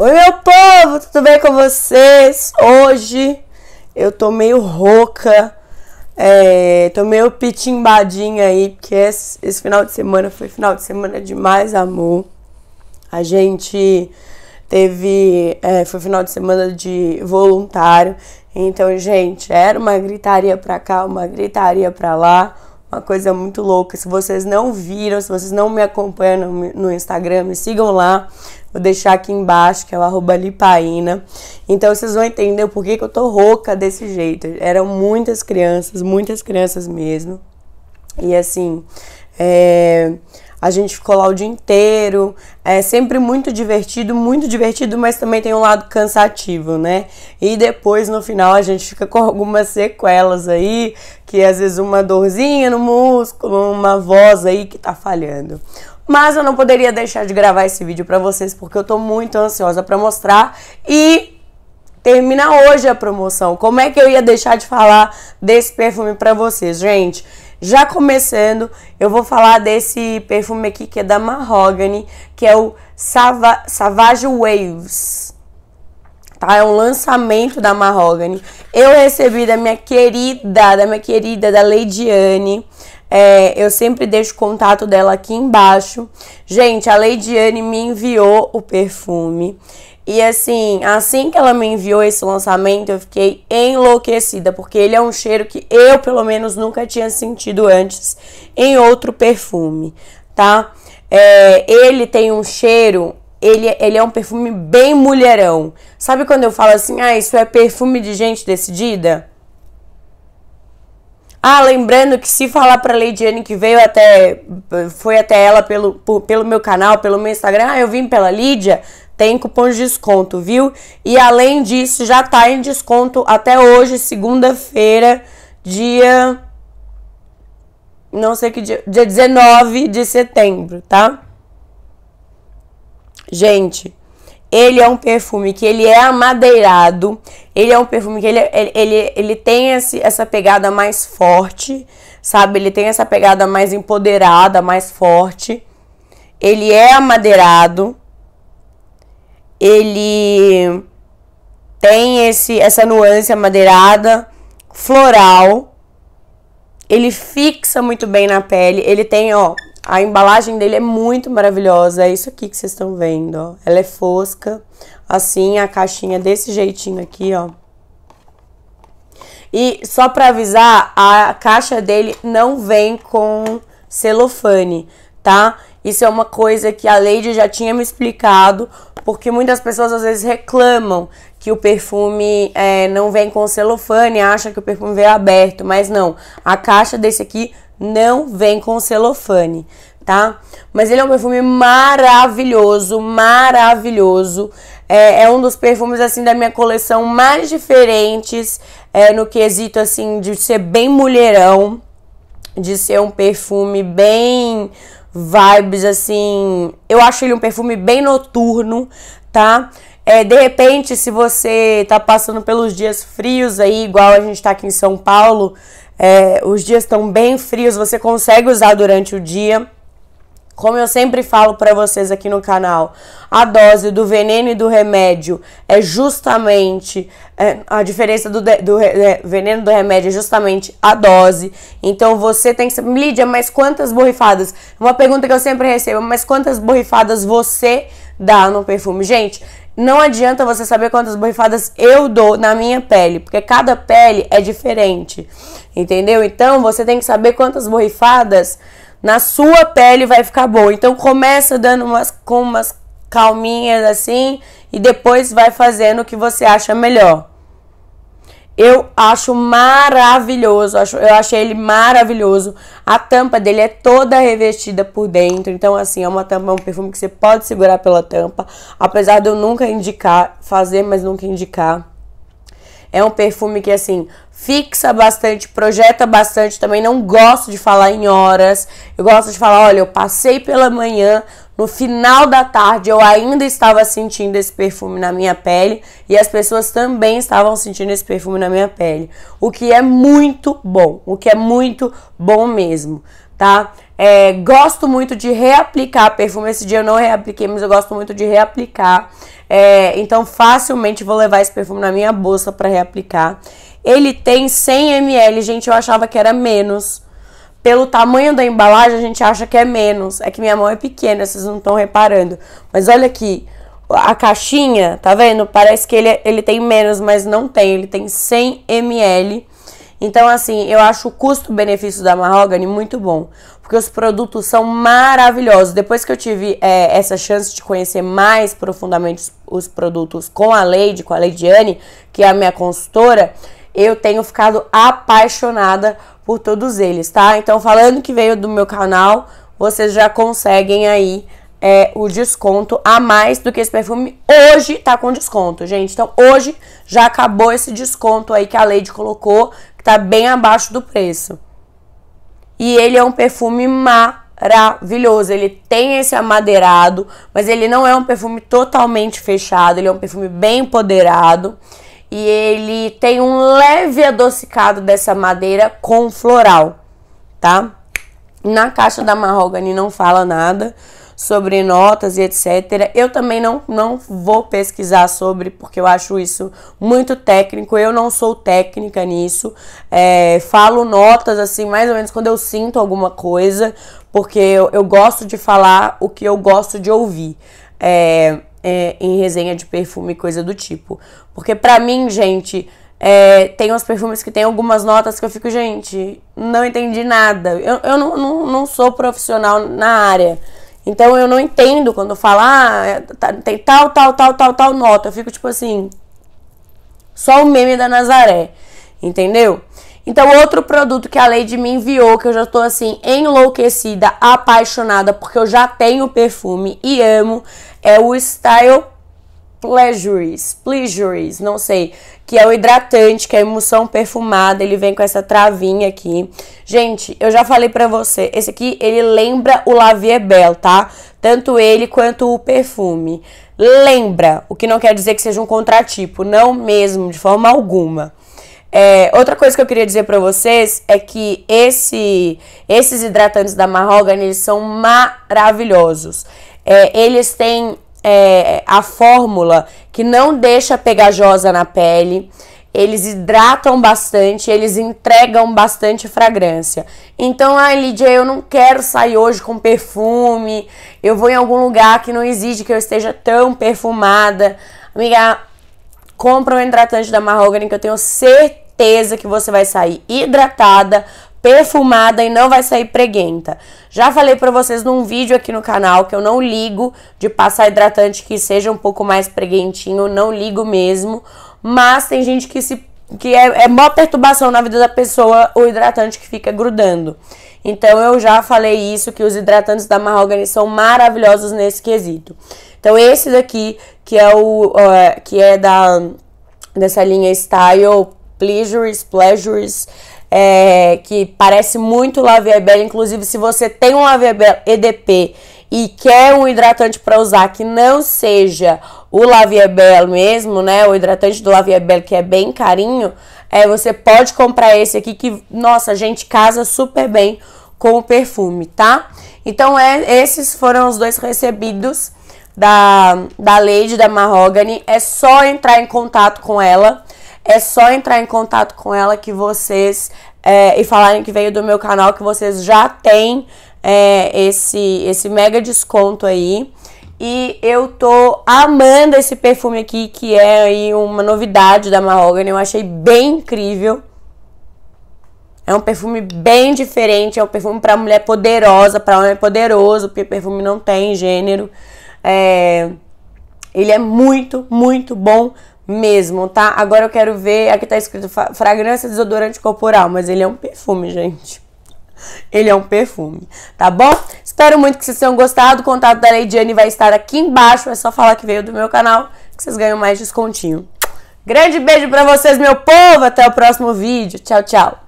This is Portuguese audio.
Oi, meu povo, tudo bem com vocês? Hoje eu tô meio rouca, é, tô meio pitimbadinha aí, porque esse, esse final de semana foi final de semana de mais amor. A gente teve. É, foi final de semana de voluntário. Então, gente, era uma gritaria pra cá, uma gritaria pra lá. Uma coisa muito louca. Se vocês não viram, se vocês não me acompanham no, no Instagram, me sigam lá. Vou deixar aqui embaixo, que é o arroba lipaína. Então vocês vão entender o porquê que eu tô rouca desse jeito. Eram muitas crianças, muitas crianças mesmo. E assim, é, a gente ficou lá o dia inteiro. É sempre muito divertido, muito divertido, mas também tem um lado cansativo, né? E depois no final a gente fica com algumas sequelas aí, que às vezes uma dorzinha no músculo, uma voz aí que tá falhando mas eu não poderia deixar de gravar esse vídeo para vocês porque eu tô muito ansiosa para mostrar e termina hoje a promoção. Como é que eu ia deixar de falar desse perfume para vocês, gente? Já começando, eu vou falar desse perfume aqui que é da Mahogany, que é o Sava Savage Waves. Tá? É um lançamento da Mahogany. Eu recebi da minha querida, da minha querida, da Lady Anne, é, eu sempre deixo o contato dela aqui embaixo. Gente, a Anne me enviou o perfume. E assim, assim que ela me enviou esse lançamento, eu fiquei enlouquecida, porque ele é um cheiro que eu, pelo menos, nunca tinha sentido antes em outro perfume, tá? É, ele tem um cheiro ele, ele, é um perfume bem mulherão. Sabe quando eu falo assim, ah, isso é perfume de gente decidida? Ah, lembrando que se falar pra Lady Anne que veio até. Foi até ela pelo, por, pelo meu canal, pelo meu Instagram, ah, eu vim pela Lídia, tem cupom de desconto, viu? E além disso, já tá em desconto até hoje, segunda-feira, dia. Não sei que dia. Dia 19 de setembro, tá? Gente, ele é um perfume que ele é amadeirado, ele é um perfume que ele, ele, ele, ele tem esse, essa pegada mais forte, sabe? Ele tem essa pegada mais empoderada, mais forte. Ele é amadeirado, ele tem esse, essa nuance amadeirada, floral, ele fixa muito bem na pele, ele tem, ó, a embalagem dele é muito maravilhosa. É isso aqui que vocês estão vendo, ó. Ela é fosca, assim, a caixinha desse jeitinho aqui, ó. E só para avisar, a caixa dele não vem com celofane, tá? Isso é uma coisa que a Lady já tinha me explicado, porque muitas pessoas às vezes reclamam que o perfume é, não vem com celofane, acha que o perfume veio aberto, mas não. A caixa desse aqui não vem com celofane, tá? Mas ele é um perfume maravilhoso, maravilhoso. É, é um dos perfumes, assim, da minha coleção mais diferentes é, no quesito, assim, de ser bem mulherão, de ser um perfume bem vibes, assim. Eu acho ele um perfume bem noturno, tá? É, de repente, se você tá passando pelos dias frios aí, igual a gente tá aqui em São Paulo, é, os dias estão bem frios, você consegue usar durante o dia. Como eu sempre falo para vocês aqui no canal, a dose do veneno e do remédio é justamente é, a diferença do, do é, veneno do remédio é justamente a dose. Então você tem que saber, Lídia, mas quantas borrifadas? Uma pergunta que eu sempre recebo, mas quantas borrifadas você dá no perfume? Gente, não adianta você saber quantas borrifadas eu dou na minha pele, porque cada pele é diferente. Entendeu? Então você tem que saber quantas borrifadas na sua pele vai ficar bom. Então começa dando umas com umas calminhas assim e depois vai fazendo o que você acha melhor. Eu acho maravilhoso, eu achei ele maravilhoso. A tampa dele é toda revestida por dentro, então assim, é uma tampa, é um perfume que você pode segurar pela tampa, apesar de eu nunca indicar, fazer, mas nunca indicar. É um perfume que assim, fixa bastante, projeta bastante. Também não gosto de falar em horas. Eu gosto de falar, olha, eu passei pela manhã, no final da tarde eu ainda estava sentindo esse perfume na minha pele e as pessoas também estavam sentindo esse perfume na minha pele. O que é muito bom, o que é muito bom mesmo, tá? É, gosto muito de reaplicar perfume. Esse dia eu não reapliquei, mas eu gosto muito de reaplicar. É, então, facilmente vou levar esse perfume na minha bolsa para reaplicar. Ele tem 100 ml, gente, eu achava que era menos. Pelo tamanho da embalagem, a gente acha que é menos. É que minha mão é pequena, vocês não estão reparando. Mas olha aqui, a caixinha, tá vendo? Parece que ele, é, ele tem menos, mas não tem. Ele tem 100 ml. Então, assim, eu acho o custo-benefício da Mahogany muito bom. Porque os produtos são maravilhosos. Depois que eu tive é, essa chance de conhecer mais profundamente os, os produtos com a Lady, com a Lady Anne, que é a minha consultora, eu tenho ficado apaixonada por todos eles, tá? Então, falando que veio do meu canal, vocês já conseguem aí é, o desconto a mais do que esse perfume. Hoje tá com desconto, gente. Então, hoje já acabou esse desconto aí que a Lady colocou, que tá bem abaixo do preço. E ele é um perfume maravilhoso maravilhoso. Ele tem esse amadeirado, mas ele não é um perfume totalmente fechado, ele é um perfume bem empoderado e ele tem um leve adocicado dessa madeira com floral, tá? Na caixa da Marrogani não fala nada sobre notas e etc. Eu também não, não vou pesquisar sobre, porque eu acho isso muito técnico. Eu não sou técnica nisso. É, falo notas, assim, mais ou menos quando eu sinto alguma coisa, porque eu, eu gosto de falar o que eu gosto de ouvir. É, é, em resenha de perfume e coisa do tipo. Porque pra mim, gente, é, tem uns perfumes que tem algumas notas que eu fico, gente, não entendi nada. Eu, eu não, não, não sou profissional na área. Então eu não entendo quando falar ah, é, tá, tem tal, tal, tal, tal, tal nota. Eu fico tipo assim. Só o meme da Nazaré. Entendeu? Então, outro produto que a Lady me enviou, que eu já tô assim, enlouquecida, apaixonada, porque eu já tenho perfume e amo, é o Style Pleasures, Pleasures, não sei, que é o hidratante, que é a emulsão perfumada, ele vem com essa travinha aqui. Gente, eu já falei pra você, esse aqui, ele lembra o Lavier Bell, tá? Tanto ele quanto o perfume. Lembra, o que não quer dizer que seja um contratipo, não mesmo, de forma alguma. É, outra coisa que eu queria dizer para vocês é que esse, esses hidratantes da Mahogany eles são maravilhosos. É, eles têm é, a fórmula que não deixa pegajosa na pele. Eles hidratam bastante, eles entregam bastante fragrância. Então, ai, Lidia, eu não quero sair hoje com perfume. Eu vou em algum lugar que não exige que eu esteja tão perfumada. Amiga, compra um hidratante da Mahogany que eu tenho certeza que você vai sair hidratada, perfumada e não vai sair preguenta. Já falei para vocês num vídeo aqui no canal que eu não ligo de passar hidratante que seja um pouco mais preguentinho, não ligo mesmo, mas tem gente que se que é, é maior perturbação na vida da pessoa o hidratante que fica grudando. Então eu já falei isso que os hidratantes da Mahogany são maravilhosos nesse quesito. Então esse daqui, que é o uh, que é da dessa linha Style Pleasures, Pleasures, é, que parece muito Lave Belle. Inclusive, se você tem um Lave Belle EDP e quer um hidratante para usar que não seja o Laviebel mesmo, né? O hidratante do Laviebel que é bem carinho, é você pode comprar esse aqui que, nossa, gente, casa super bem com o perfume, tá? Então, é, esses foram os dois recebidos da, da Lady, da Mahogany, é só entrar em contato com ela. É só entrar em contato com ela que vocês. É, e falarem que veio do meu canal, que vocês já têm é, esse, esse mega desconto aí. E eu tô amando esse perfume aqui, que é aí uma novidade da Mahogany. Eu achei bem incrível. É um perfume bem diferente, é um perfume para mulher poderosa, para homem poderoso, porque perfume não tem gênero. É, ele é muito, muito bom mesmo, tá? Agora eu quero ver, aqui tá escrito fragrância desodorante corporal, mas ele é um perfume, gente. Ele é um perfume, tá bom? Espero muito que vocês tenham gostado. O contato da Leidiane vai estar aqui embaixo. É só falar que veio do meu canal que vocês ganham mais descontinho. Grande beijo para vocês, meu povo. Até o próximo vídeo. Tchau, tchau.